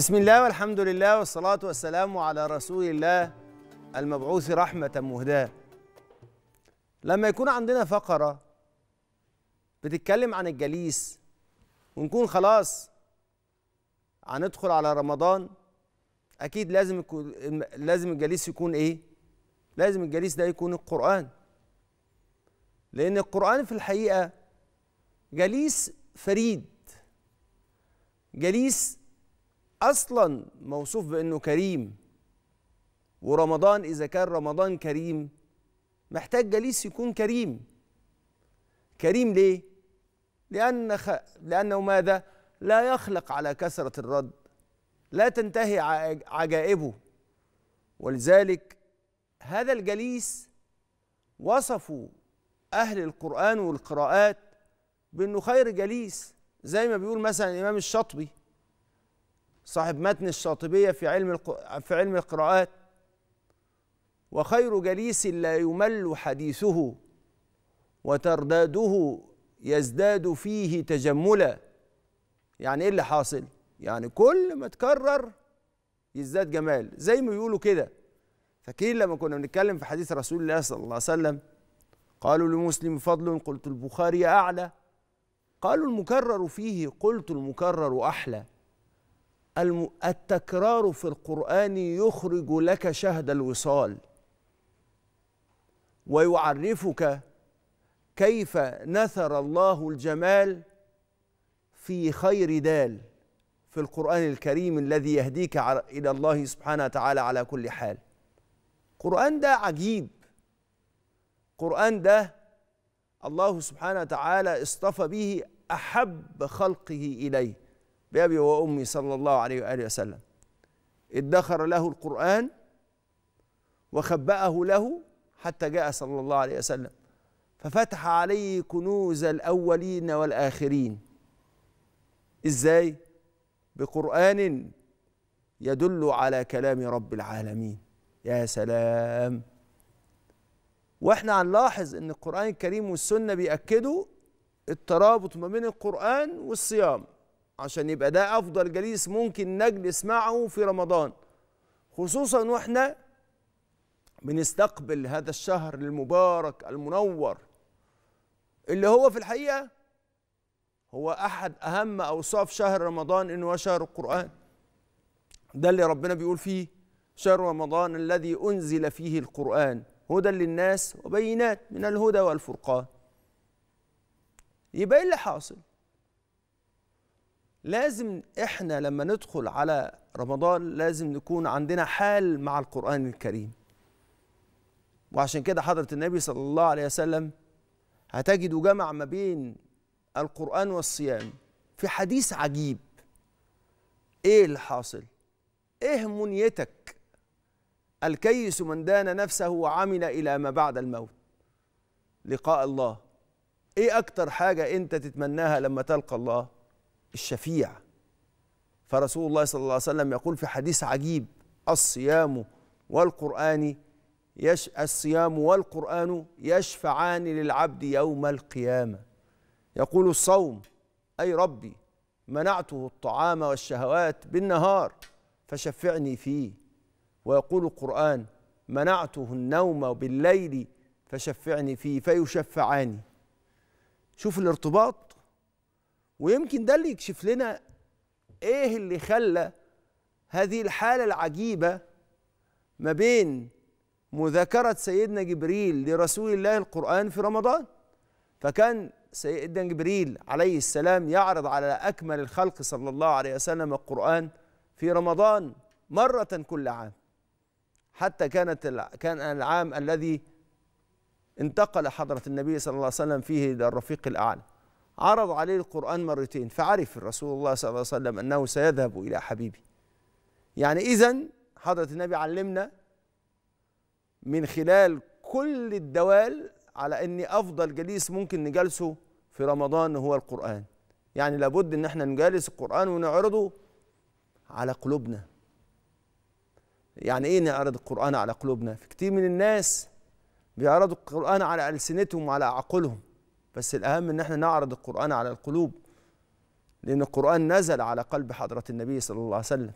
بسم الله والحمد لله والصلاة والسلام على رسول الله المبعوث رحمة مهداة لما يكون عندنا فقرة بتتكلم عن الجليس ونكون خلاص هندخل على رمضان أكيد لازم لازم الجليس يكون إيه؟ لازم الجليس ده يكون القرآن لأن القرآن في الحقيقة جليس فريد جليس اصلا موصوف بانه كريم ورمضان اذا كان رمضان كريم محتاج جليس يكون كريم كريم ليه لان خ... لانه ماذا لا يخلق على كثره الرد لا تنتهي عجائبه ولذلك هذا الجليس وصفوا اهل القران والقراءات بانه خير جليس زي ما بيقول مثلا الامام الشاطبي صاحب متن الشاطبية في علم في علم القراءات وخير جليس لا يمل حديثه وترداده يزداد فيه تجملا يعني ايه اللي حاصل يعني كل ما تكرر يزداد جمال زي ما بيقولوا كده فاكرين لما كنا بنتكلم في حديث رسول الله صلى الله عليه وسلم قالوا لمسلم فضل قلت البخاري اعلى قالوا المكرر فيه قلت المكرر احلى التكرار في القرآن يخرج لك شهد الوصال ويعرفك كيف نثر الله الجمال في خير دال في القرآن الكريم الذي يهديك إلى الله سبحانه وتعالى على كل حال قرآن ده عجيب قرآن ده الله سبحانه وتعالى اصطفى به أحب خلقه إليه بأبي وأمي صلى الله عليه وآله وسلم ادخر له القرآن وخبأه له حتى جاء صلى الله عليه وسلم ففتح عليه كنوز الأولين والآخرين إزاي؟ بقرآن يدل على كلام رب العالمين يا سلام واحنا هنلاحظ ان القرآن الكريم والسنة بيأكدوا الترابط ما بين القرآن والصيام عشان يبقى ده افضل جليس ممكن نجلس معه في رمضان خصوصا واحنا بنستقبل هذا الشهر المبارك المنور اللي هو في الحقيقه هو احد اهم اوصاف شهر رمضان انه هو شهر القران ده اللي ربنا بيقول فيه شهر رمضان الذي انزل فيه القران هدى للناس وبينات من الهدى والفرقان يبقى ايه اللي حاصل لازم احنا لما ندخل على رمضان لازم نكون عندنا حال مع القرآن الكريم وعشان كده حضرة النبي صلى الله عليه وسلم هتجدوا جمع ما بين القرآن والصيام في حديث عجيب ايه اللي حاصل ايه منيتك الكيس من دان نفسه وعمل الى ما بعد الموت لقاء الله ايه اكتر حاجه انت تتمناها لما تلقى الله الشفيع فرسول الله صلى الله عليه وسلم يقول في حديث عجيب الصيام والقرآن يش الصيام والقرآن يشفعان للعبد يوم القيامة يقول الصوم أي ربي منعته الطعام والشهوات بالنهار فشفعني فيه ويقول القرآن منعته النوم بالليل فشفعني فيه فيشفعاني شوف الارتباط ويمكن ده اللي يكشف لنا ايه اللي خلى هذه الحاله العجيبه ما بين مذاكره سيدنا جبريل لرسول الله القران في رمضان فكان سيدنا جبريل عليه السلام يعرض على اكمل الخلق صلى الله عليه وسلم القران في رمضان مره كل عام حتى كانت كان العام الذي انتقل حضره النبي صلى الله عليه وسلم فيه الى الرفيق الاعلى عرض عليه القرآن مرتين فعرف رسول الله صلى الله عليه وسلم أنه سيذهب إلى حبيبي يعني إذا حضرة النبي علمنا من خلال كل الدوال على أن أفضل جليس ممكن نجلسه في رمضان هو القرآن يعني لابد أن احنا نجالس القرآن ونعرضه على قلوبنا يعني ايه نعرض القرآن على قلوبنا في كتير من الناس بيعرضوا القرآن على ألسنتهم وعلى عقولهم بس الأهم إن احنا نعرض القرآن على القلوب لأن القرآن نزل على قلب حضرة النبي صلى الله عليه وسلم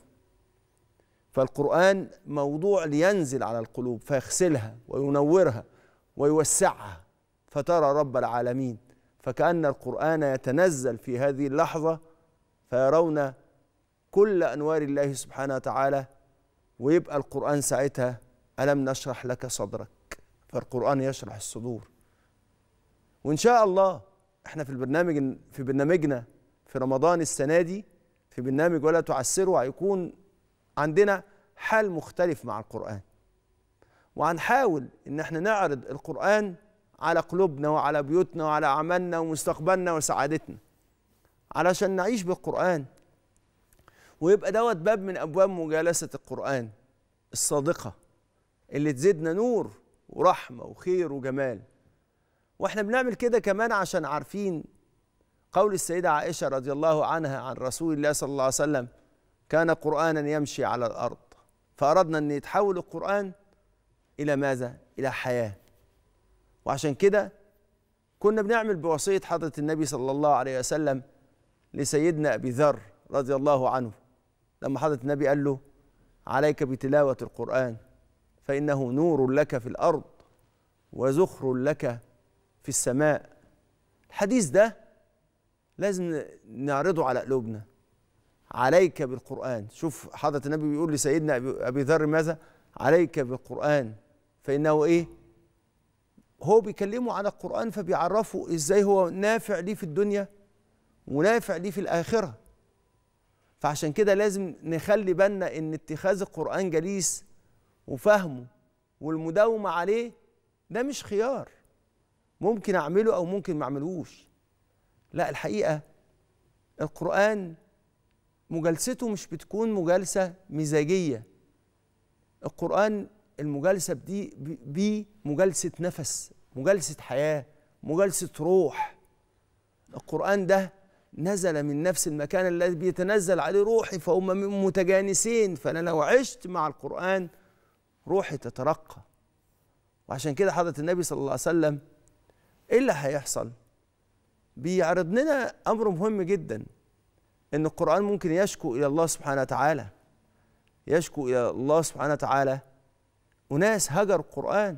فالقرآن موضوع لينزل على القلوب فيغسلها وينورها ويوسعها فترى رب العالمين فكأن القرآن يتنزل في هذه اللحظة فيرون كل أنوار الله سبحانه وتعالى ويبقى القرآن ساعتها ألم نشرح لك صدرك فالقرآن يشرح الصدور وان شاء الله احنا في البرنامج في برنامجنا في رمضان السنه دي في برنامج ولا تعسروا هيكون عندنا حال مختلف مع القران وهنحاول ان احنا نعرض القران على قلوبنا وعلى بيوتنا وعلى عملنا ومستقبلنا وسعادتنا علشان نعيش بالقرآن ويبقى دوت باب من أبواب مجالسة القرآن الصادقة اللي تزيدنا نور ورحمة وخير وجمال واحنا بنعمل كده كمان عشان عارفين قول السيدة عائشة رضي الله عنها عن رسول الله صلى الله عليه وسلم كان قرآنا يمشي على الأرض فأردنا أن يتحول القرآن إلى ماذا؟ إلى حياة وعشان كده كنا بنعمل بوصية حضرة النبي صلى الله عليه وسلم لسيدنا أبي ذر رضي الله عنه لما حضرة النبي قال له عليك بتلاوة القرآن فإنه نور لك في الأرض وزخر لك في السماء الحديث ده لازم نعرضه على قلوبنا عليك بالقرآن شوف حضرة النبي بيقول لسيدنا أبي ذر ماذا عليك بالقرآن فإنه إيه هو بيكلمه على القرآن فبيعرفه إزاي هو نافع ليه في الدنيا ونافع ليه في الآخرة فعشان كده لازم نخلي بالنا إن اتخاذ القرآن جليس وفهمه والمداومة عليه ده مش خيار ممكن اعمله او ممكن ما اعملوش لا الحقيقه القران مجالسته مش بتكون مجالسه مزاجيه القران المجالسه دي بيه مجالسه نفس مجالسه حياه مجالسه روح القران ده نزل من نفس المكان الذي بيتنزل عليه روحي فهم متجانسين فانا لو عشت مع القران روحي تترقى وعشان كده حضره النبي صلى الله عليه وسلم ايه اللي هيحصل بيعرض لنا امر مهم جدا ان القران ممكن يشكو الى الله سبحانه وتعالى يشكو الى الله سبحانه وتعالى اناس هجروا القران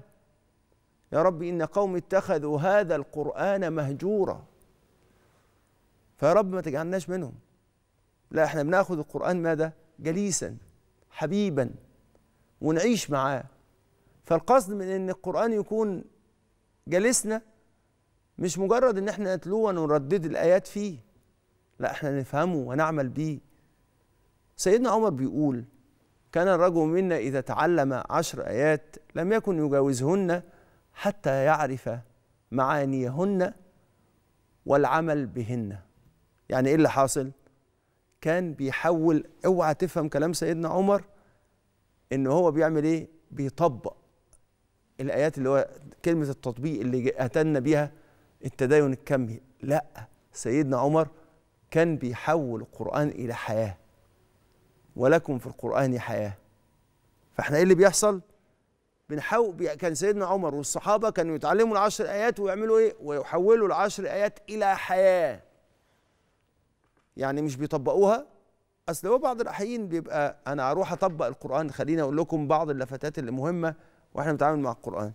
يا رب ان قوم اتخذوا هذا القران مهجورا فيا رب ما تجعلناش منهم لا احنا بناخذ القران ماذا جليسا حبيبا ونعيش معاه فالقصد من ان القران يكون جالسنا مش مجرد ان احنا نتلوه ونردد الايات فيه لا احنا نفهمه ونعمل بيه سيدنا عمر بيقول كان الرجل منا اذا تعلم عشر ايات لم يكن يجاوزهن حتى يعرف معانيهن والعمل بهن يعني ايه اللي حاصل كان بيحول اوعى تفهم كلام سيدنا عمر ان هو بيعمل ايه بيطبق الايات اللي هو كلمه التطبيق اللي اتانا بيها التدين الكمي لا سيدنا عمر كان بيحول القرآن إلى حياة ولكم في القرآن حياة فاحنا ايه اللي بيحصل؟ بنحاول كان سيدنا عمر والصحابة كانوا يتعلموا العشر آيات ويعملوا ايه؟ ويحولوا العشر آيات إلى حياة يعني مش بيطبقوها اصل هو بعض الاحيان بيبقى انا هروح اطبق القران خليني اقول لكم بعض اللفتات اللي مهمه واحنا بنتعامل مع القران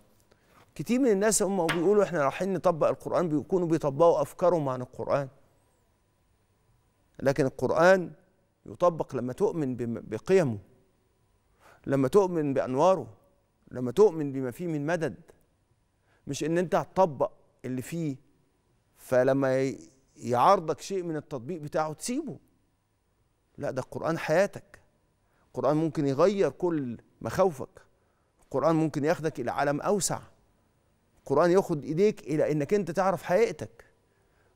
كتير من الناس هم بيقولوا احنا رايحين نطبق القرآن بيكونوا بيطبقوا أفكارهم عن القرآن لكن القرآن يطبق لما تؤمن بقيمه لما تؤمن بأنواره لما تؤمن بما فيه من مدد مش ان انت هتطبق اللي فيه فلما يعارضك شيء من التطبيق بتاعه تسيبه لا ده القرآن حياتك القرآن ممكن يغير كل مخاوفك القرآن ممكن ياخدك إلى عالم أوسع القرآن ياخد إيديك إلى إنك أنت تعرف حقيقتك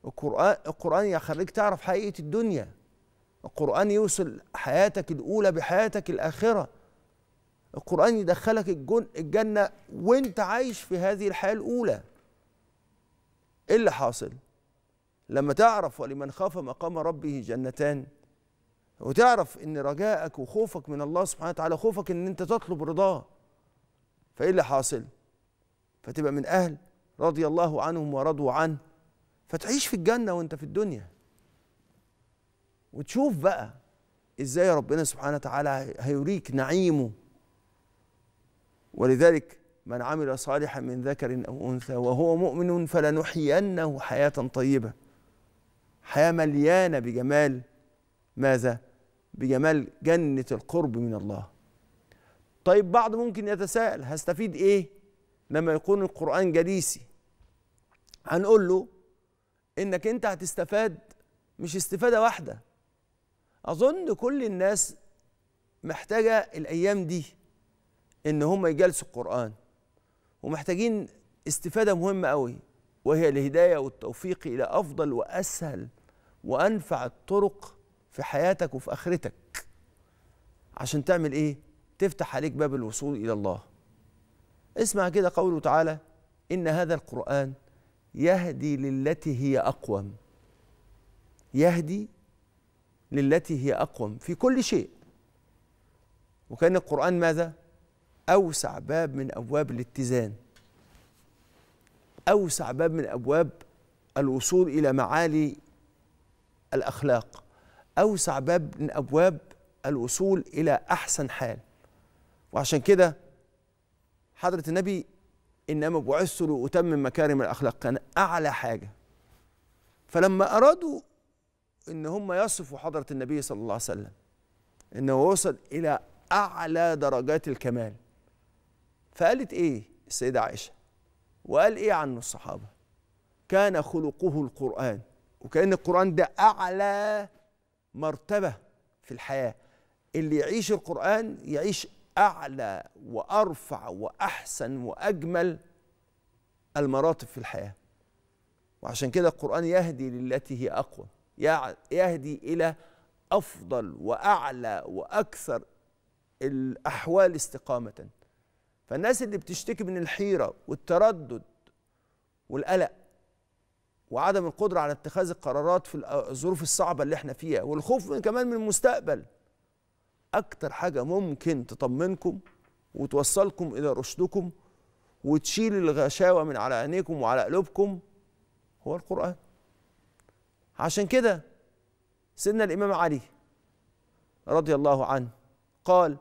القرآن القرآن يخليك تعرف حقيقة الدنيا القرآن يوصل حياتك الأولى بحياتك الآخرة القرآن يدخلك الجن الجنة وأنت عايش في هذه الحياة الأولى إيه اللي حاصل؟ لما تعرف ولمن خاف مقام ربه جنتان وتعرف ان رجاءك وخوفك من الله سبحانه وتعالى خوفك ان انت تطلب رضاه فايه اللي حاصل فتبقى من أهل رضي الله عنهم ورضوا عنه فتعيش في الجنة وانت في الدنيا وتشوف بقى ازاي ربنا سبحانه وتعالى هيريك نعيمه ولذلك من عمل صالحا من ذكر او انثى وهو مؤمن فلنحيينه حياه طيبه حياه مليانه بجمال ماذا بجمال جنه القرب من الله طيب بعض ممكن يتساءل هستفيد ايه لما يكون القرآن جليسي هنقول له إنك أنت هتستفاد مش استفادة واحدة أظن كل الناس محتاجة الأيام دي إن هم يجلسوا القرآن ومحتاجين استفادة مهمة أوي وهي الهداية والتوفيق إلى أفضل وأسهل وأنفع الطرق في حياتك وفي آخرتك عشان تعمل إيه؟ تفتح عليك باب الوصول إلى الله اسمع كده قوله تعالى إن هذا القرآن يهدي للتي هي أقوم يهدي للتي هي أقوم في كل شيء وكان القرآن ماذا؟ أوسع باب من أبواب الاتزان أوسع باب من أبواب الوصول إلى معالي الأخلاق أوسع باب من أبواب الوصول إلى أحسن حال وعشان كده حضرة النبي إنما بعثت لأتمم مكارم الأخلاق كان أعلى حاجة فلما أرادوا إن هم يصفوا حضرة النبي صلى الله عليه وسلم إنه وصل إلى أعلى درجات الكمال فقالت إيه السيدة عائشة وقال إيه عنه الصحابة كان خلقه القرآن وكأن القرآن ده أعلى مرتبة في الحياة اللي يعيش القرآن يعيش اعلى وارفع واحسن واجمل المراتب في الحياه وعشان كده القران يهدي للتي هي اقوى يهدي الى افضل واعلى واكثر الاحوال استقامه فالناس اللي بتشتكي من الحيره والتردد والقلق وعدم القدره على اتخاذ القرارات في الظروف الصعبه اللي احنا فيها والخوف من كمان من المستقبل اكتر حاجه ممكن تطمنكم وتوصلكم الى رشدكم وتشيل الغشاوه من على عينيكم وعلى قلوبكم هو القران عشان كده سيدنا الامام علي رضي الله عنه قال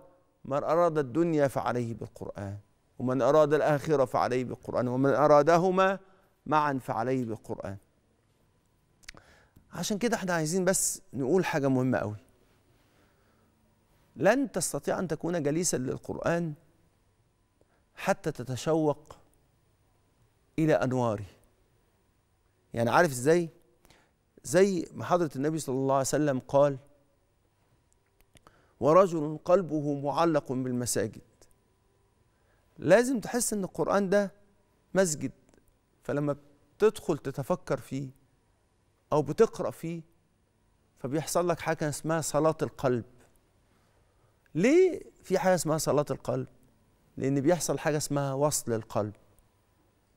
من اراد الدنيا فعليه بالقران ومن اراد الاخره فعليه بالقران ومن ارادهما معا فعليه بالقران عشان كده احنا عايزين بس نقول حاجه مهمه قوي لن تستطيع ان تكون جليسا للقران حتى تتشوق الى انواره يعني عارف ازاي زي ما حضره النبي صلى الله عليه وسلم قال ورجل قلبه معلق بالمساجد لازم تحس ان القران ده مسجد فلما بتدخل تتفكر فيه او بتقرا فيه فبيحصل لك حاجه اسمها صلاه القلب ليه في حاجه اسمها صلاه القلب لان بيحصل حاجه اسمها وصل القلب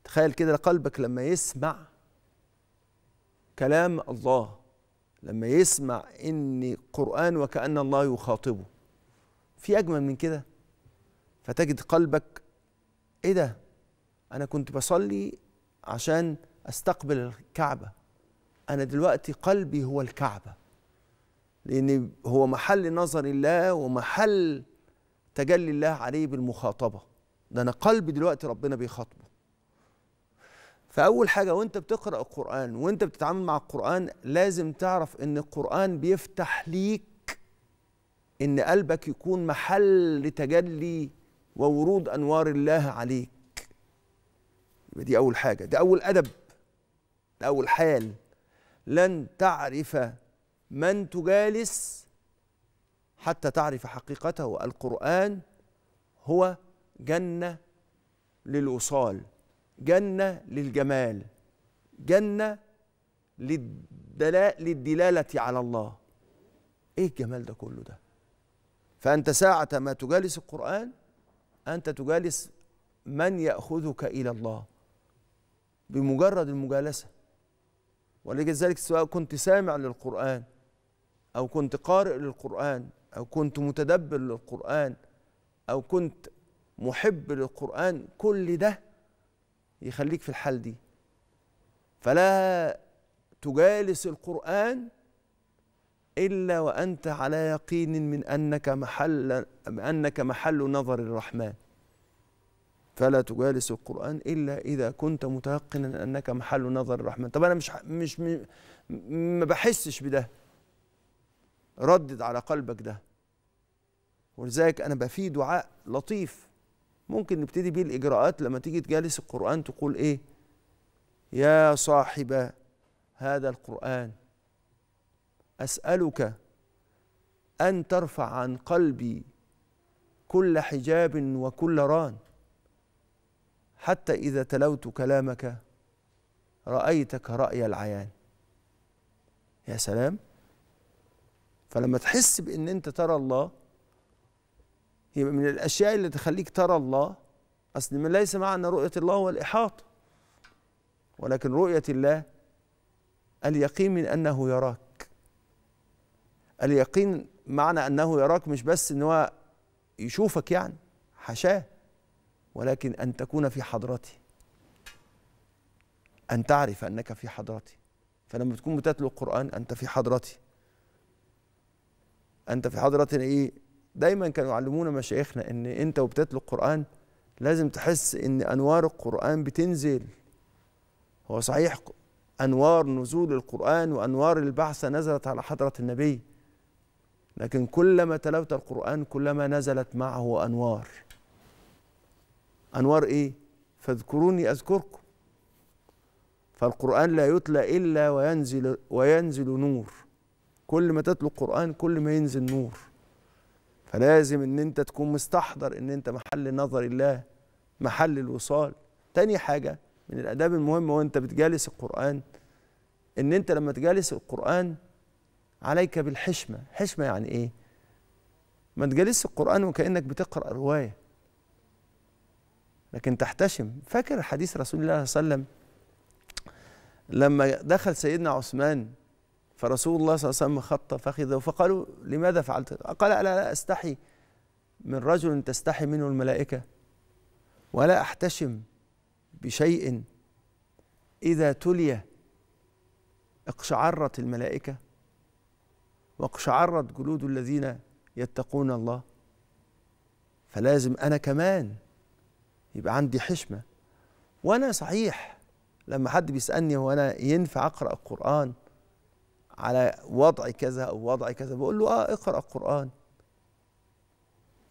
تخيل كده قلبك لما يسمع كلام الله لما يسمع ان قران وكان الله يخاطبه في اجمل من كده فتجد قلبك ايه ده انا كنت بصلي عشان استقبل الكعبه انا دلوقتي قلبي هو الكعبه لأن هو محل نظر الله ومحل تجلي الله عليه بالمخاطبة ده أنا قلبي دلوقتي ربنا بيخاطبه فأول حاجة وأنت بتقرأ القرآن وأنت بتتعامل مع القرآن لازم تعرف إن القرآن بيفتح ليك إن قلبك يكون محل تجلي وورود أنوار الله عليك يبقى دي أول حاجة ده أول أدب ده أول حال لن تعرف من تجالس حتى تعرف حقيقته القرآن هو جنة للوصال جنة للجمال جنة للدلالة على الله ايه الجمال ده كله ده فأنت ساعة ما تجالس القرآن أنت تجالس من يأخذك إلى الله بمجرد المجالسة ولذلك سواء كنت سامع للقرآن أو كنت قارئ للقرآن أو كنت متدبر للقرآن أو كنت محب للقرآن كل ده يخليك في الحال دي فلا تجالس القرآن إلا وأنت على يقين من أنك محل أنك محل نظر الرحمن فلا تجالس القرآن إلا إذا كنت متيقنا أنك محل نظر الرحمن طب أنا مش مش ما بحسش بده ردد على قلبك ده ولذلك انا بقى دعاء لطيف ممكن نبتدي بيه الاجراءات لما تيجي تجالس القران تقول ايه يا صاحب هذا القران اسالك ان ترفع عن قلبي كل حجاب وكل ران حتى اذا تلوت كلامك رايتك راي العيان يا سلام فلما تحس بان انت ترى الله يبقى من الاشياء اللي تخليك ترى الله اصل ما ليس معنى رؤيه الله هو الاحاطه ولكن رؤيه الله اليقين من انه يراك اليقين معنى انه يراك مش بس ان هو يشوفك يعني حاشاه ولكن ان تكون في حضرته ان تعرف انك في حضرته فلما تكون بتتلو القران انت في حضرته انت في حضرتنا ايه دايما كانوا يعلمونا مشايخنا ان انت وبتتلو القران لازم تحس ان انوار القران بتنزل هو صحيح انوار نزول القران وانوار البعثه نزلت على حضره النبي لكن كلما تلوت القران كلما نزلت معه انوار انوار ايه فاذكروني اذكركم فالقران لا يتلى الا وينزل وينزل نور كل ما تتلو القرآن كل ما ينزل نور فلازم ان انت تكون مستحضر ان انت محل نظر الله محل الوصال تاني حاجة من الأداب المهمة وانت بتجالس القرآن ان انت لما تجالس القرآن عليك بالحشمة حشمة يعني ايه ما تجالس القرآن وكأنك بتقرأ رواية لكن تحتشم فاكر حديث رسول الله صلى الله عليه وسلم لما دخل سيدنا عثمان فرسول الله صلى الله عليه وسلم خط فخذه فقالوا لماذا فعلت قال لا, لا أستحي من رجل تستحي منه الملائكة ولا أحتشم بشيء إذا تلي اقشعرت الملائكة واقشعرت جلود الذين يتقون الله فلازم أنا كمان يبقى عندي حشمة وأنا صحيح لما حد بيسألني هو أنا ينفع أقرأ القرآن على وضع كذا او وضع كذا بقول له اه اقرا القران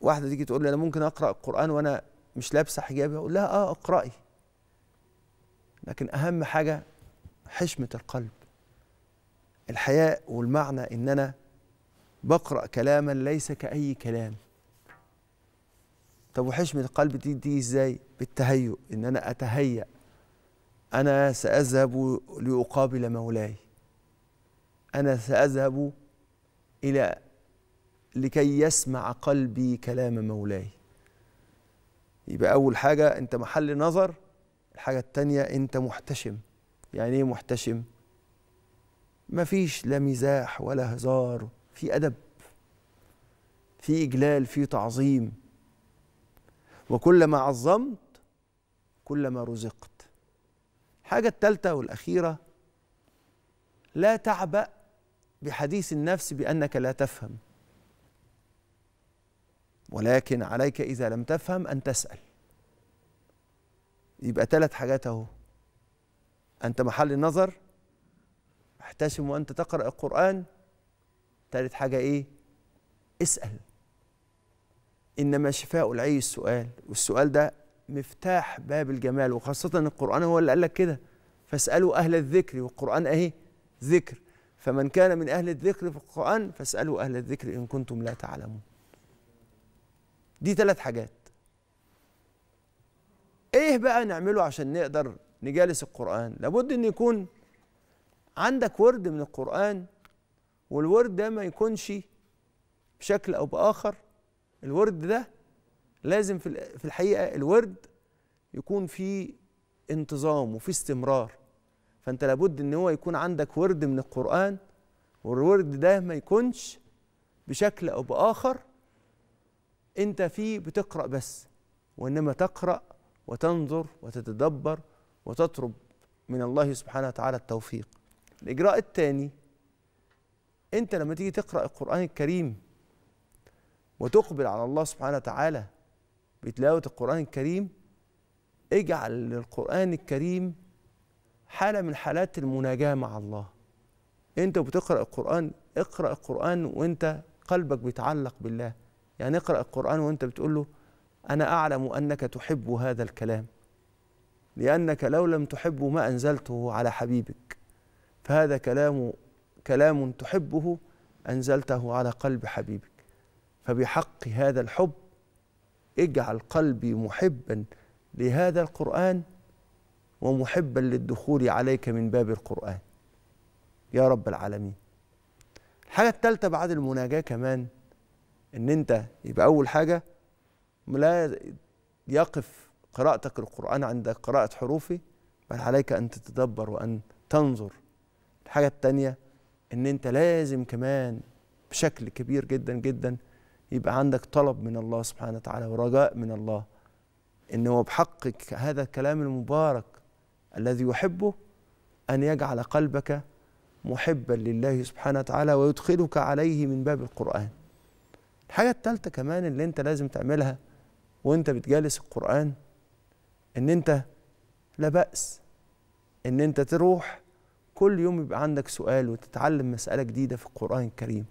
واحده تيجي تقول لي انا ممكن اقرا القران وانا مش لابسه حجابي اقول لها اه اقراي لكن اهم حاجه حشمه القلب الحياء والمعنى ان انا بقرا كلاما ليس كاي كلام طب وحشمه القلب دي دي ازاي بالتهيؤ ان انا اتهيأ انا ساذهب لاقابل مولاي أنا سأذهب إلى لكي يسمع قلبي كلام مولاي يبقى أول حاجة أنت محل نظر الحاجة التانية أنت محتشم يعني إيه محتشم؟ مفيش لا مزاح ولا هزار في أدب في إجلال في تعظيم وكلما عظمت كلما رزقت الحاجة التالتة والأخيرة لا تعبأ بحديث النفس بانك لا تفهم ولكن عليك اذا لم تفهم ان تسال يبقى ثلاث حاجات اهو انت محل النظر احتشم وانت تقرا القران ثالث حاجه ايه اسال انما شفاء العي السؤال والسؤال ده مفتاح باب الجمال وخاصه القران هو اللي قال لك كده فاسالوا اهل الذكر والقران اهي ذكر فمن كان من أهل الذكر في القرآن فاسألوا أهل الذكر إن كنتم لا تعلمون دي ثلاث حاجات إيه بقى نعمله عشان نقدر نجالس القرآن لابد أن يكون عندك ورد من القرآن والورد ده ما يكونش بشكل أو بآخر الورد ده لازم في الحقيقة الورد يكون فيه انتظام وفي استمرار فانت لابد ان هو يكون عندك ورد من القران والورد ده ما يكونش بشكل او باخر انت فيه بتقرا بس وانما تقرا وتنظر وتتدبر وتطلب من الله سبحانه وتعالى التوفيق الاجراء الثاني انت لما تيجي تقرا القران الكريم وتقبل على الله سبحانه وتعالى بتلاوه القران الكريم اجعل للقران الكريم حاله من حالات المناجاه مع الله انت بتقرا القران اقرا القران وانت قلبك بيتعلق بالله يعني اقرا القران وانت بتقول له انا اعلم انك تحب هذا الكلام لانك لو لم تحبه ما انزلته على حبيبك فهذا كلام كلام تحبه انزلته على قلب حبيبك فبحق هذا الحب اجعل قلبي محبا لهذا القران ومحبا للدخول عليك من باب القرآن يا رب العالمين الحاجة التالتة بعد المناجاة كمان إن أنت يبقى أول حاجة لا يقف قراءتك القرآن عند قراءة حروفه بل عليك أن تتدبر وأن تنظر الحاجة التانية إن أنت لازم كمان بشكل كبير جدا جدا يبقى عندك طلب من الله سبحانه وتعالى ورجاء من الله إن هو بحقك هذا الكلام المبارك الذي يحبه أن يجعل قلبك محبا لله سبحانه وتعالى ويدخلك عليه من باب القرآن الحاجة التالتة كمان اللي انت لازم تعملها وانت بتجالس القرآن ان انت لا بأس ان انت تروح كل يوم يبقى عندك سؤال وتتعلم مسألة جديدة في القرآن الكريم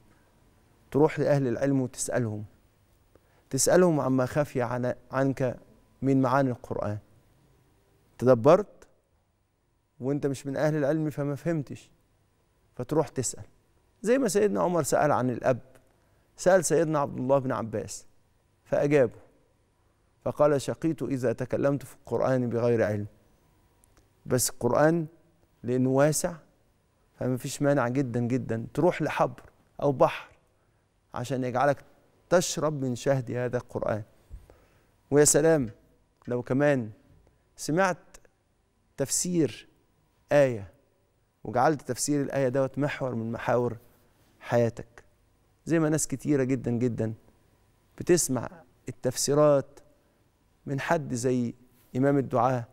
تروح لأهل العلم وتسألهم تسألهم عما خفي عنك من معاني القرآن تدبرت وانت مش من اهل العلم فما فهمتش فتروح تسال زي ما سيدنا عمر سال عن الاب سال سيدنا عبد الله بن عباس فاجابه فقال شقيت اذا تكلمت في القران بغير علم بس القران لانه واسع فما فيش مانع جدا جدا تروح لحبر او بحر عشان يجعلك تشرب من شهد هذا القرآن ويا سلام لو كمان سمعت تفسير آية وجعلت تفسير الآية دوت محور من محاور حياتك زي ما ناس كتيرة جدا جدا بتسمع التفسيرات من حد زي إمام الدعاء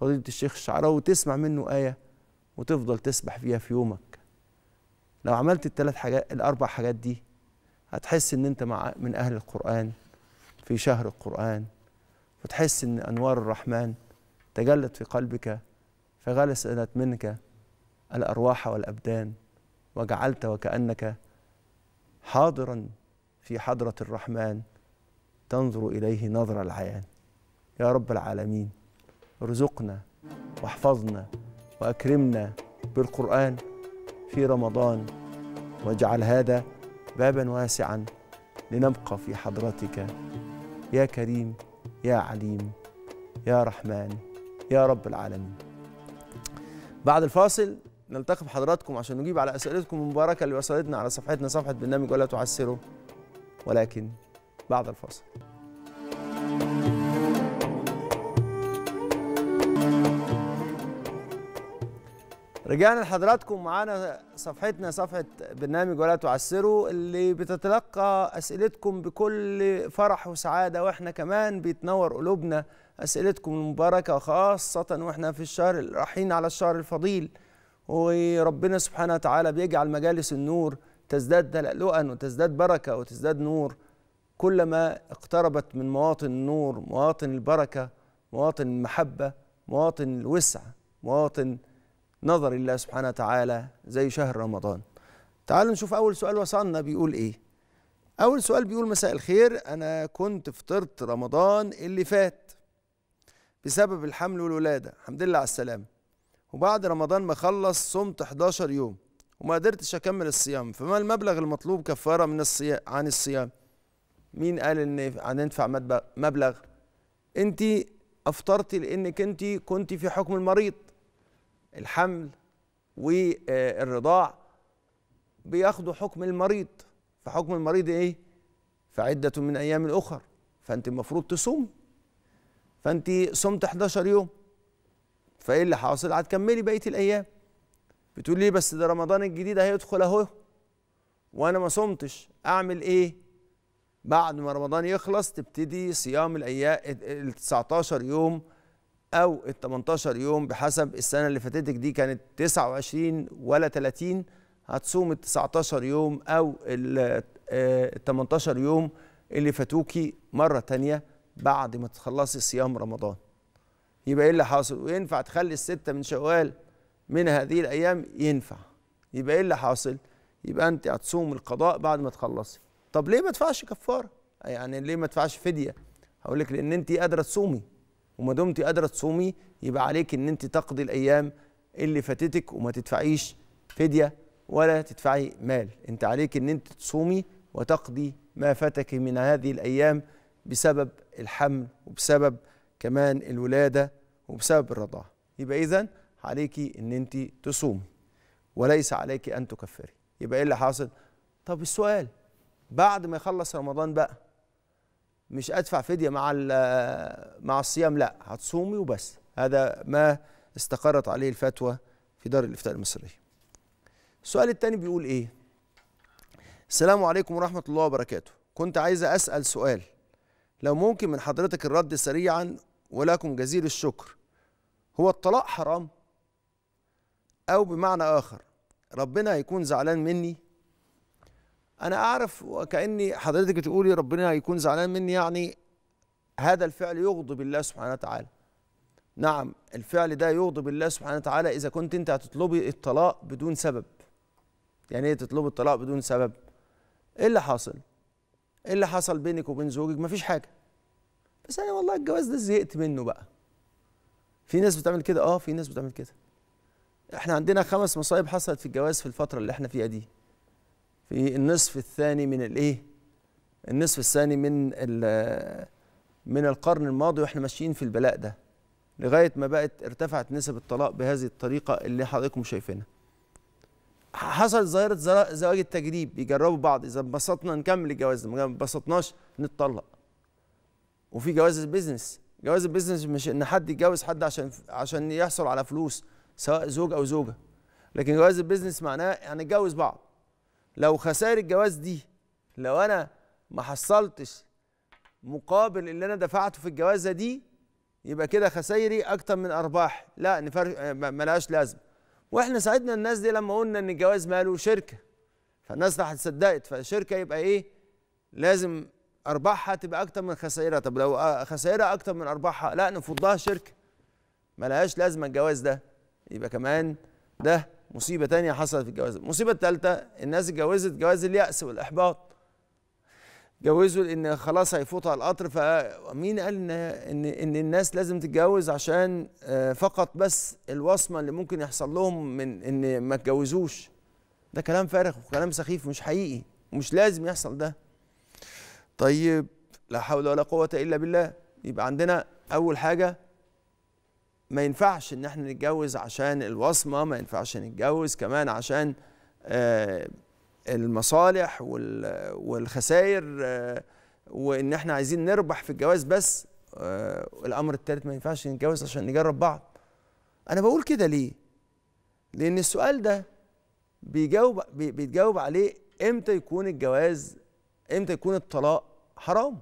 فضيلة الشيخ الشعراوي وتسمع منه آية وتفضل تسبح فيها في يومك لو عملت الثلاث حاجات الأربع حاجات دي هتحس إن أنت مع من أهل القرآن في شهر القرآن وتحس إن أنوار الرحمن تجلت في قلبك فغلست منك الأرواح والأبدان وجعلت وكأنك حاضرا في حضرة الرحمن تنظر إليه نظر العيان يا رب العالمين ارزقنا واحفظنا وأكرمنا بالقرآن في رمضان واجعل هذا بابا واسعا لنبقى في حضرتك يا كريم يا عليم يا رحمن يا رب العالمين بعد الفاصل نلتقي بحضراتكم عشان نجيب على اسئلتكم المباركه اللي وصلتنا على صفحتنا صفحه برنامج ولا تعسره ولكن بعد الفاصل رجعنا لحضراتكم معانا صفحتنا صفحة برنامج ولا تعسروا اللي بتتلقى أسئلتكم بكل فرح وسعادة وإحنا كمان بيتنور قلوبنا أسئلتكم المباركة خاصة وإحنا في الشهر رايحين على الشهر الفضيل وربنا سبحانه وتعالى بيجعل مجالس النور تزداد تلألؤا وتزداد بركة وتزداد نور كلما اقتربت من مواطن النور مواطن البركة مواطن المحبة مواطن الوسع مواطن نظر الله سبحانه وتعالى زي شهر رمضان تعالوا نشوف أول سؤال وصلنا بيقول إيه أول سؤال بيقول مساء الخير أنا كنت فطرت رمضان اللي فات بسبب الحمل والولاده الحمد لله على السلامه وبعد رمضان ما خلص صمت 11 يوم وما قدرتش اكمل الصيام فما المبلغ المطلوب كفاره من الصيام عن الصيام مين قال ان هندفع مبلغ انت افطرتي لانك انت كنت في حكم المريض الحمل والرضاع بياخدوا حكم المريض فحكم المريض ايه فعده من ايام الاخر فانت المفروض تصومي فانت صمت 11 يوم فايه اللي حاصل هتكملي بقيه الايام بتقول لي بس ده رمضان الجديد هيدخل اهو وانا ما صمتش اعمل ايه بعد ما رمضان يخلص تبتدي صيام الايام ال 19 يوم او ال 18 يوم بحسب السنه اللي فاتتك دي كانت 29 ولا 30 هتصوم ال 19 يوم او ال 18 آه، يوم اللي فاتوكي مره تانيه بعد ما تخلصي صيام رمضان يبقى ايه اللي حاصل وينفع تخلي الستة من شوال من هذه الأيام ينفع يبقى ايه اللي حاصل يبقى أنت هتصوم القضاء بعد ما تخلصي طب ليه ما تدفعش كفارة يعني ليه ما تدفعش فدية هقول لك لأن أنت قادرة تصومي وما دمتي قادرة تصومي يبقى عليك أن أنت تقضي الأيام اللي فاتتك وما تدفعيش فدية ولا تدفعي مال أنت عليك أن أنت تصومي وتقضي ما فاتك من هذه الأيام بسبب الحمل وبسبب كمان الولادة وبسبب الرضاعة يبقى إذا عليكي إن أنت تصومي وليس عليك أن تكفري يبقى إيه اللي حاصل؟ طب السؤال بعد ما يخلص رمضان بقى مش أدفع فدية مع مع الصيام لا هتصومي وبس هذا ما استقرت عليه الفتوى في دار الإفتاء المصرية السؤال الثاني بيقول إيه؟ السلام عليكم ورحمة الله وبركاته كنت عايزة أسأل سؤال لو ممكن من حضرتك الرد سريعا ولكم جزيل الشكر هو الطلاق حرام او بمعنى اخر ربنا هيكون زعلان مني انا اعرف وكاني حضرتك تقولي ربنا هيكون زعلان مني يعني هذا الفعل يغضب الله سبحانه وتعالى نعم الفعل ده يغضب الله سبحانه وتعالى اذا كنت انت هتطلبي الطلاق بدون سبب يعني ايه تطلبي الطلاق بدون سبب ايه اللي حاصل ايه اللي حصل بينك وبين زوجك مفيش حاجه بس انا والله الجواز ده زهقت منه بقى في ناس بتعمل كده اه في ناس بتعمل كده احنا عندنا خمس مصايب حصلت في الجواز في الفتره اللي احنا فيها دي في النصف الثاني من الايه النصف الثاني من من القرن الماضي واحنا ماشيين في البلاء ده لغايه ما بقت ارتفعت نسب الطلاق بهذه الطريقه اللي حضراتكم شايفينها حصلت ظاهره زواج التجريب بيجربوا بعض اذا انبسطنا نكمل الجواز ما انبسطناش نتطلق وفي جواز البيزنس جواز البيزنس مش ان حد يتجوز حد عشان عشان يحصل على فلوس سواء زوج او زوجه لكن جواز البيزنس معناه هنتجوز بعض لو خسائر الجواز دي لو انا ما حصلتش مقابل اللي انا دفعته في الجوازه دي يبقى كده خسايري اكتر من ارباحي لا نفرق ملهاش لازمه واحنا ساعدنا الناس دي لما قلنا ان الجواز ماله شركه فالناس راح اتصدقت فالشركه يبقى ايه لازم ارباحها تبقى اكتر من خسائرها طب لو خسائرها اكتر من ارباحها لا نفضها شركه ملهاش لازمه الجواز ده يبقى كمان ده مصيبه تانية حصلت في الجواز المصيبه الثالثه الناس اتجوزت جواز الياس والاحباط جوزوا لان خلاص هيفوتوا على القطر فمين قال ان ان الناس لازم تتجوز عشان آه، فقط بس الوصمه اللي ممكن يحصل لهم من ان ما اتجوزوش ده كلام فارغ وكلام سخيف مش حقيقي ومش لازم يحصل ده طيب لا حول ولا قوه الا بالله يبقى عندنا اول حاجه ما ينفعش ان احنا نتجوز عشان الوصمه ما ينفعش نتجوز كمان عشان آه المصالح والخسائر وان احنا عايزين نربح في الجواز بس آه، الامر الثالث ما ينفعش نتجوز عشان نجرب بعض انا بقول كده ليه لان السؤال ده بيجاوب بيتجاوب عليه امتى يكون الجواز امتى يكون الطلاق حرام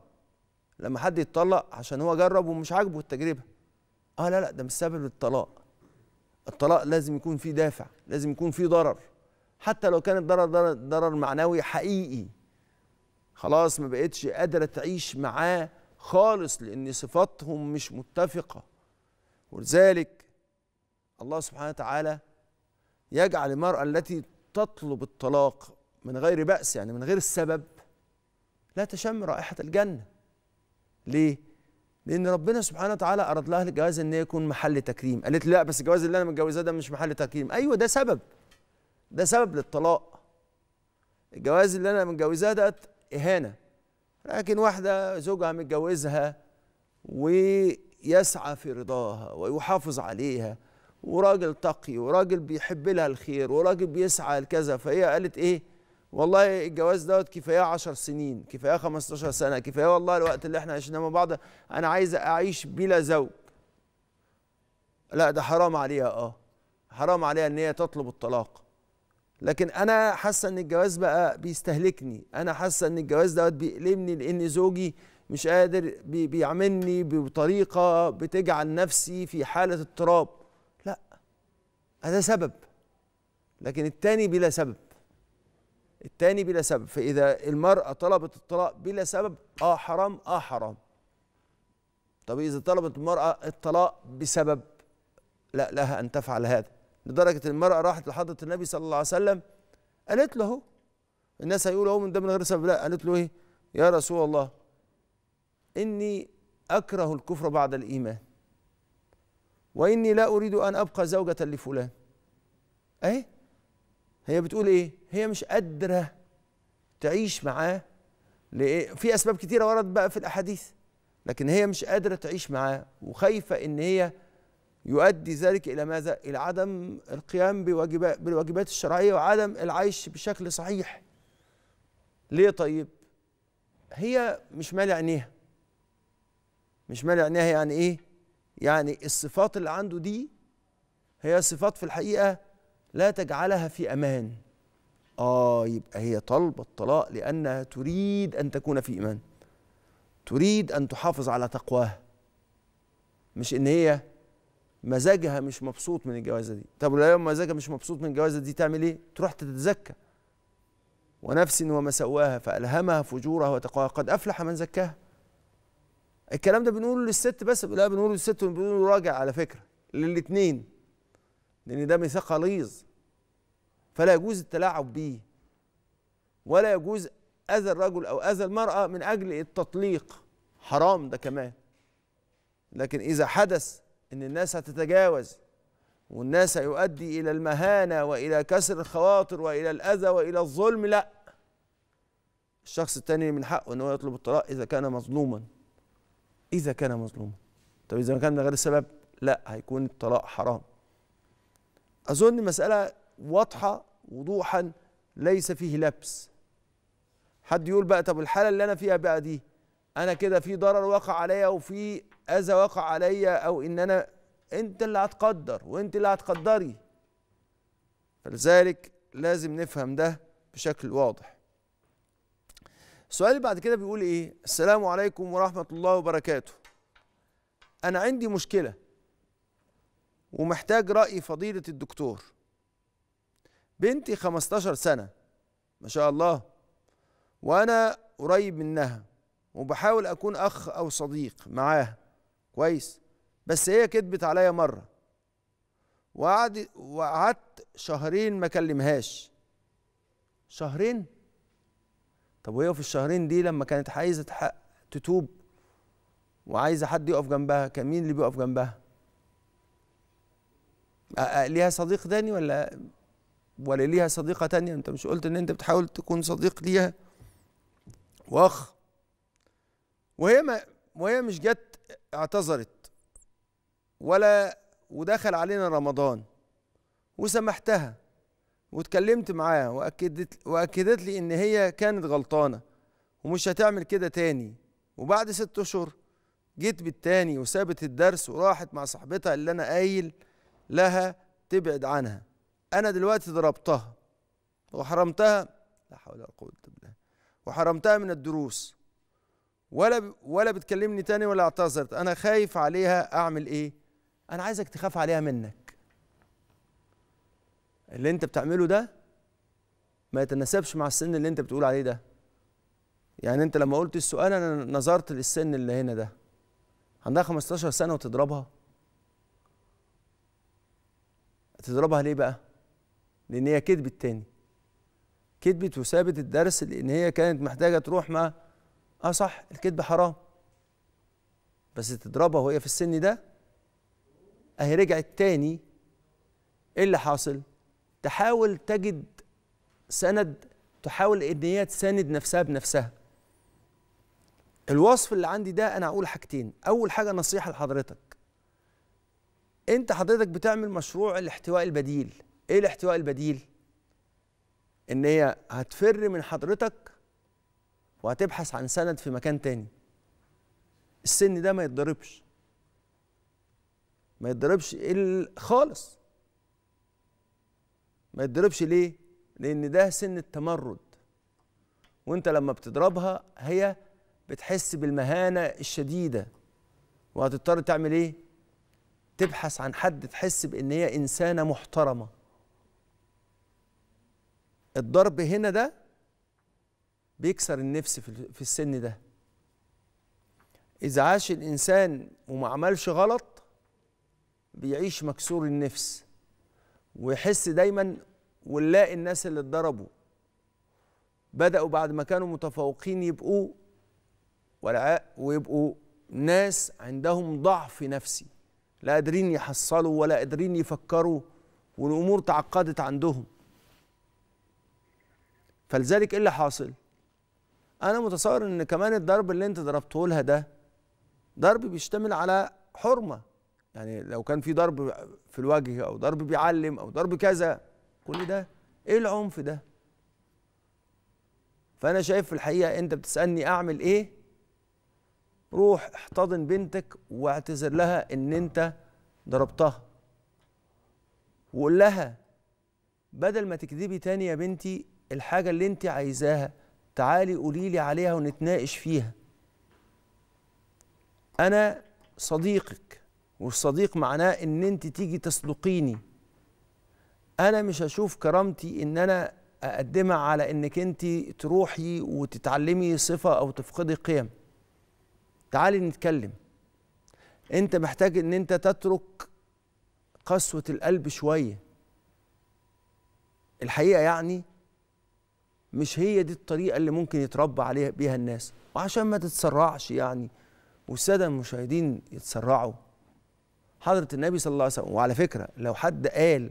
لما حد يتطلق عشان هو جرب ومش عاجبه التجربه اه لا لا ده مش سبب الطلاق الطلاق لازم يكون فيه دافع لازم يكون فيه ضرر حتى لو كان الضرر ضرر, ضرر معنوي حقيقي خلاص ما بقتش قادره تعيش معاه خالص لان صفاتهم مش متفقه ولذلك الله سبحانه وتعالى يجعل المراه التي تطلب الطلاق من غير بأس يعني من غير السبب لا تشم رائحة الجنة ليه؟ لأن ربنا سبحانه وتعالى أراد لها الجواز أن يكون محل تكريم قالت لا بس الجواز اللي أنا متجوزاه ده مش محل تكريم أيوه ده سبب ده سبب للطلاق الجواز اللي انا متجوزها ده اهانه لكن واحده زوجها متجوزها ويسعى في رضاها ويحافظ عليها وراجل تقي وراجل بيحب لها الخير وراجل بيسعى لكذا فهي قالت ايه والله الجواز دوت كفايه 10 سنين كفايه 15 سنه كفايه والله الوقت اللي احنا عشناه مع بعض انا عايزه اعيش بلا زوج لا ده حرام عليها اه حرام عليها ان هي تطلب الطلاق لكن انا حاسه ان الجواز بقى بيستهلكني انا حاسه ان الجواز دوت بيألمني لان زوجي مش قادر بيعملني بطريقه بتجعل نفسي في حاله اضطراب لا هذا سبب لكن التاني بلا سبب التاني بلا سبب فاذا المراه طلبت الطلاق بلا سبب اه حرام اه حرام طب اذا طلبت المراه الطلاق بسبب لا لها ان تفعل هذا لدرجه المراه راحت لحضره النبي صلى الله عليه وسلم قالت له الناس هيقولوا اهو من ده من غير سبب لا قالت له ايه يا رسول الله اني اكره الكفر بعد الايمان واني لا اريد ان ابقى زوجه لفلان اهي هي بتقول ايه هي مش قادره تعيش معاه لإيه؟ في اسباب كتيره وردت بقى في الاحاديث لكن هي مش قادره تعيش معاه وخايفه ان هي يؤدي ذلك الى ماذا؟ الى عدم القيام بواجبات بالواجبات الشرعيه وعدم العيش بشكل صحيح. ليه طيب؟ هي مش مال عينيها. مش مال عينيها يعني ايه؟ يعني الصفات اللي عنده دي هي صفات في الحقيقه لا تجعلها في امان. اه يبقى هي طالبه الطلاق لانها تريد ان تكون في ايمان. تريد ان تحافظ على تقواها. مش ان هي مزاجها مش مبسوط من الجوازه دي طب لو مزاجها مش مبسوط من الجوازه دي تعمل ايه تروح تتزكى ونفس وما سواها فالهمها فجورها وتقواها قد افلح من زكاها الكلام ده بنقوله للست بس لا بنقوله للست وبنقوله راجع على فكره للاثنين لان ده ميثاق غليظ فلا يجوز التلاعب به ولا يجوز اذى الرجل او اذى المراه من اجل التطليق حرام ده كمان لكن اذا حدث ان الناس هتتجاوز والناس يؤدي الى المهانه والى كسر الخواطر والى الاذى والى الظلم لا الشخص التاني من حقه ان هو يطلب الطلاق اذا كان مظلوما اذا كان مظلوما طب اذا كان من غير سبب لا هيكون الطلاق حرام اظن مساله واضحه وضوحا ليس فيه لبس حد يقول بقى طب الحاله اللي انا فيها بقى دي انا كده في ضرر وقع عليا وفي اذى وقع عليا او ان انا انت اللي هتقدر وانت اللي هتقدري فلذلك لازم نفهم ده بشكل واضح السؤال اللي بعد كده بيقول ايه السلام عليكم ورحمة الله وبركاته انا عندي مشكلة ومحتاج رأي فضيلة الدكتور بنتي 15 سنة ما شاء الله وانا قريب منها وبحاول اكون اخ او صديق معاها كويس بس هي كدبت عليا مره وقعد وقعدت شهرين ما كلمهاش شهرين طب وهي في الشهرين دي لما كانت عايزه تتوب وعايزه حد يقف جنبها كان مين اللي بيقف جنبها ليها صديق تاني ولا ولا ليها صديقه تانية انت مش قلت ان انت بتحاول تكون صديق ليها واخ وهي ما وهي مش جت اعتذرت ولا ودخل علينا رمضان وسامحتها واتكلمت معاها واكدت واكدت لي ان هي كانت غلطانه ومش هتعمل كده تاني وبعد ست اشهر جيت بالتاني وسابت الدرس وراحت مع صاحبتها اللي انا قايل لها تبعد عنها انا دلوقتي ضربتها وحرمتها لا حول ولا قوه الا بالله وحرمتها من الدروس ولا ولا بتكلمني تاني ولا اعتذرت انا خايف عليها اعمل ايه انا عايزك تخاف عليها منك اللي انت بتعمله ده ما يتناسبش مع السن اللي انت بتقول عليه ده يعني انت لما قلت السؤال انا نظرت للسن اللي هنا ده عندها 15 سنه وتضربها تضربها ليه بقى لان هي كدبت تاني كدبت وسابت الدرس لان هي كانت محتاجه تروح مع اه صح الكذب حرام بس تضربها وهي في السن ده اهي رجعت تاني ايه اللي حاصل تحاول تجد سند تحاول ان هي تساند نفسها بنفسها الوصف اللي عندي ده انا هقول حاجتين اول حاجه نصيحه لحضرتك انت حضرتك بتعمل مشروع الاحتواء البديل ايه الاحتواء البديل ان هي هتفر من حضرتك وهتبحث عن سند في مكان تاني السن ده ما يتضربش ما يتضربش خالص ما يتضربش ليه لان ده سن التمرد وانت لما بتضربها هي بتحس بالمهانه الشديده وهتضطر تعمل ايه تبحث عن حد تحس بان هي انسانه محترمه الضرب هنا ده بيكسر النفس في السن ده إذا عاش الإنسان وما عملش غلط بيعيش مكسور النفس ويحس دايما ونلاقي الناس اللي اتضربوا بدأوا بعد ما كانوا متفوقين يبقوا ولعاء ويبقوا ناس عندهم ضعف نفسي لا قادرين يحصلوا ولا قادرين يفكروا والأمور تعقدت عندهم فلذلك إيه اللي حاصل؟ انا متصور ان كمان الضرب اللي انت ضربته لها ده ضرب بيشتمل على حرمه يعني لو كان في ضرب في الوجه او ضرب بيعلم او ضرب كذا كل ده ايه العنف ده فانا شايف في الحقيقه انت بتسالني اعمل ايه روح احتضن بنتك واعتذر لها ان انت ضربتها وقول لها بدل ما تكذبي تاني يا بنتي الحاجه اللي انت عايزاها تعالي قولي لي عليها ونتناقش فيها انا صديقك والصديق معناه ان انت تيجي تصدقيني انا مش هشوف كرامتي ان انا اقدمها على انك انت تروحي وتتعلمي صفه او تفقدي قيم تعالي نتكلم انت محتاج ان انت تترك قسوه القلب شويه الحقيقه يعني مش هي دي الطريقه اللي ممكن يتربى عليها بيها الناس وعشان ما تتسرعش يعني والساده المشاهدين يتسرعوا حضره النبي صلى الله عليه وسلم وعلى فكره لو حد قال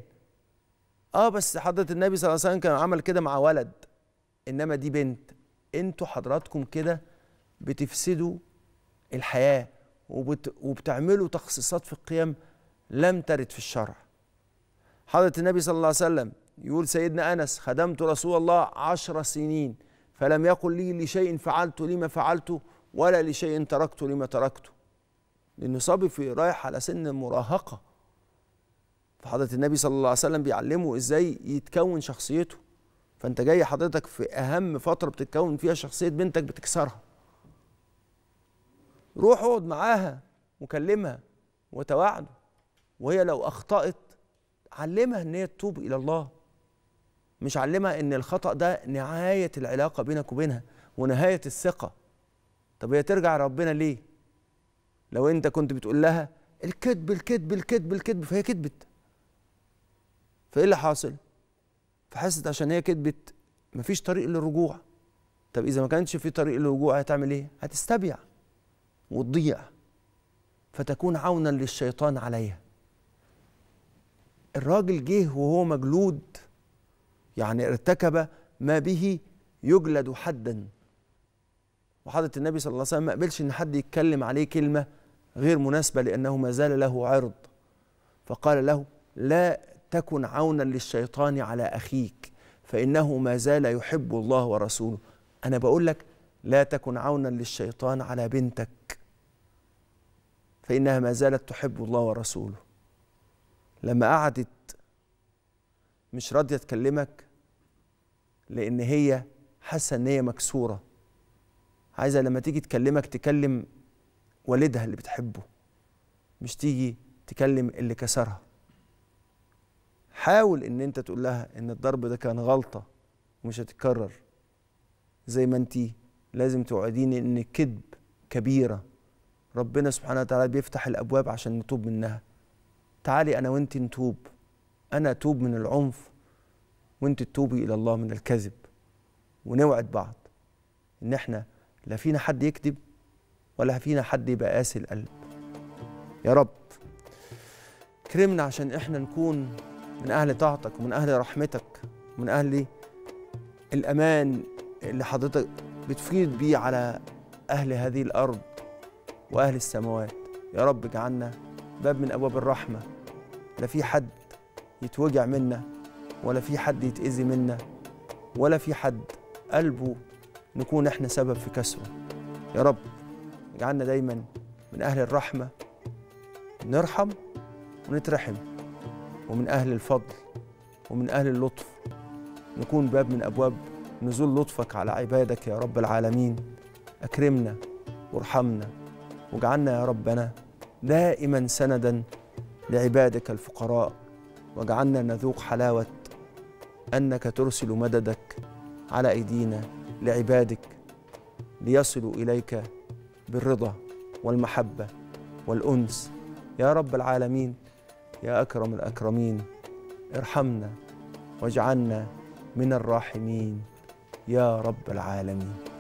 اه بس حضره النبي صلى الله عليه وسلم كان عمل كده مع ولد انما دي بنت انتوا حضراتكم كده بتفسدوا الحياه وبت... وبتعملوا تخصيصات في القيم لم ترد في الشرع حضره النبي صلى الله عليه وسلم يقول سيدنا أنس خدمت رسول الله عشر سنين فلم يقل لي لشيء فعلت لما فعلت ولا لشيء تركت لما تركته لأنه صبي في رايح على سن المراهقة فحضرة النبي صلى الله عليه وسلم بيعلمه إزاي يتكون شخصيته فأنت جاي حضرتك في أهم فترة بتتكون فيها شخصية بنتك بتكسرها روح اقعد معاها وكلمها وتوعد وهي لو أخطأت علمها ان هي تتوب الى الله مش علمها ان الخطا ده نهايه العلاقه بينك وبينها ونهايه الثقه طب هي ترجع ربنا ليه لو انت كنت بتقول لها الكذب الكذب الكذب الكذب فهي كذبت فايه اللي حاصل فحست عشان هي كذبت مفيش طريق للرجوع طب اذا ما كانش في طريق للرجوع هتعمل ايه هتستبيع وتضيع فتكون عونا للشيطان عليها الراجل جه وهو مجلود يعني ارتكب ما به يجلد حدا وحضرة النبي صلى الله عليه وسلم ما قبلش ان حد يتكلم عليه كلمة غير مناسبة لأنه ما زال له عرض فقال له لا تكن عونا للشيطان على أخيك فإنه ما زال يحب الله ورسوله أنا بقول لك لا تكن عونا للشيطان على بنتك فإنها ما زالت تحب الله ورسوله لما قعدت مش راضيه تكلمك لان هي حاسه ان هي مكسوره عايزه لما تيجي تكلمك تكلم والدها اللي بتحبه مش تيجي تكلم اللي كسرها حاول ان انت تقول لها ان الضرب ده كان غلطه ومش هتتكرر زي ما انت لازم توعديني ان الكذب كبيره ربنا سبحانه وتعالى بيفتح الابواب عشان نتوب منها تعالي انا وانت نتوب انا اتوب من العنف وانت تتوبي الى الله من الكذب ونوعد بعض ان احنا لا فينا حد يكذب ولا فينا حد يبقى قاسي القلب يا رب كرمنا عشان احنا نكون من اهل طاعتك ومن اهل رحمتك ومن اهل الامان اللي حضرتك بتفيض بيه على اهل هذه الارض واهل السماوات يا رب اجعلنا باب من ابواب الرحمه لا في حد يتوجع منا ولا في حد يتأذي منا ولا في حد قلبه نكون احنا سبب في كسره يا رب اجعلنا دايما من أهل الرحمة نرحم ونترحم ومن أهل الفضل ومن أهل اللطف نكون باب من أبواب نزول لطفك على عبادك يا رب العالمين أكرمنا وارحمنا واجعلنا يا ربنا دائما سندا لعبادك الفقراء واجعلنا نذوق حلاوة أنك ترسل مددك على أيدينا لعبادك ليصلوا إليك بالرضا والمحبة والأنس يا رب العالمين يا أكرم الأكرمين ارحمنا واجعلنا من الراحمين يا رب العالمين